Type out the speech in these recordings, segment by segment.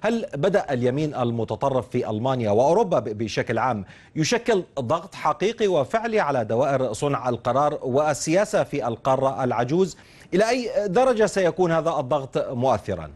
هل بدأ اليمين المتطرف في ألمانيا وأوروبا بشكل عام يشكل ضغط حقيقي وفعلي على دوائر صنع القرار والسياسة في القارة العجوز إلى أي درجة سيكون هذا الضغط مؤثراً؟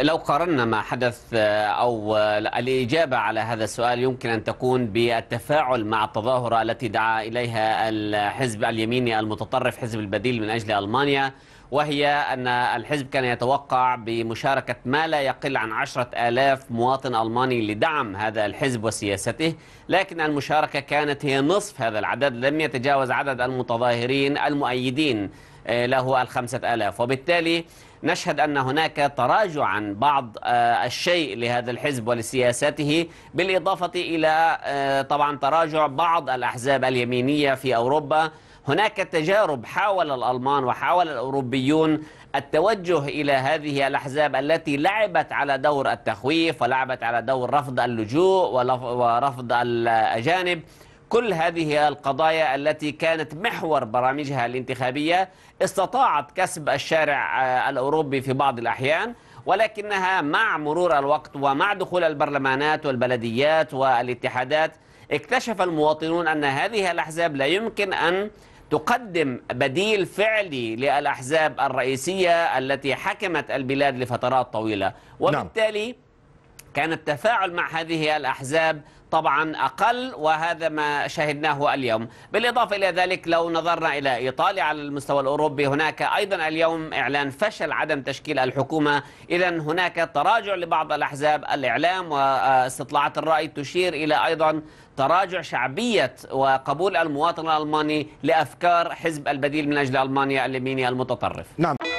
لو قارنا ما حدث آه، أو آه، الإجابة على هذا السؤال يمكن أن تكون بالتفاعل مع التظاهرة التي دعا إليها الحزب اليميني المتطرف حزب البديل من أجل ألمانيا وهي أن الحزب كان يتوقع بمشاركة ما لا يقل عن عشرة آلاف مواطن ألماني لدعم هذا الحزب وسياسته لكن المشاركة كانت هي نصف هذا العدد لم يتجاوز عدد المتظاهرين المؤيدين آه، له الخمسة آلاف وبالتالي نشهد أن هناك تراجعا بعض آه، الشيء لهذا الحزب ولسياساته بالإضافة إلى آه، طبعا تراجع بعض الأحزاب اليمينية في أوروبا هناك تجارب حاول الألمان وحاول الأوروبيون التوجه إلى هذه الأحزاب التي لعبت على دور التخويف ولعبت على دور رفض اللجوء ورفض الأجانب كل هذه القضايا التي كانت محور برامجها الانتخابية استطاعت كسب الشارع آه، الأوروبي في بعض الأحيان ولكنها مع مرور الوقت ومع دخول البرلمانات والبلديات والاتحادات اكتشف المواطنون أن هذه الأحزاب لا يمكن أن تقدم بديل فعلي للأحزاب الرئيسية التي حكمت البلاد لفترات طويلة نعم. وبالتالي نعم. كان التفاعل مع هذه الأحزاب طبعا أقل وهذا ما شهدناه اليوم بالإضافة إلى ذلك لو نظرنا إلى إيطاليا على المستوى الأوروبي هناك أيضا اليوم إعلان فشل عدم تشكيل الحكومة إذا هناك تراجع لبعض الأحزاب الإعلام واستطلاعات الرأي تشير إلى أيضا تراجع شعبية وقبول المواطن الألماني لأفكار حزب البديل من أجل ألمانيا اليميني المتطرف نعم